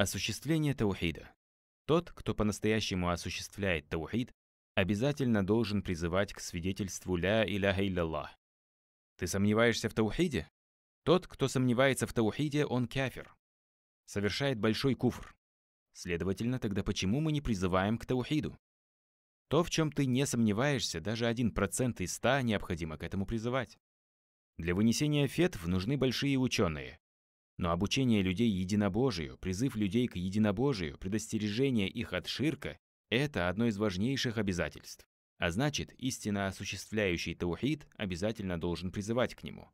Осуществление таухида. Тот, кто по-настоящему осуществляет таухид, обязательно должен призывать к свидетельству «Ля иляха илляллах». Ты сомневаешься в таухиде? Тот, кто сомневается в таухиде, он кафир. Совершает большой куфр. Следовательно, тогда почему мы не призываем к таухиду? То, в чем ты не сомневаешься, даже один процент из ста необходимо к этому призывать. Для вынесения фетв нужны большие ученые, но обучение людей единобожию, призыв людей к единобожию, предостережение их от ширка – это одно из важнейших обязательств. А значит, истинно осуществляющий таухид обязательно должен призывать к нему.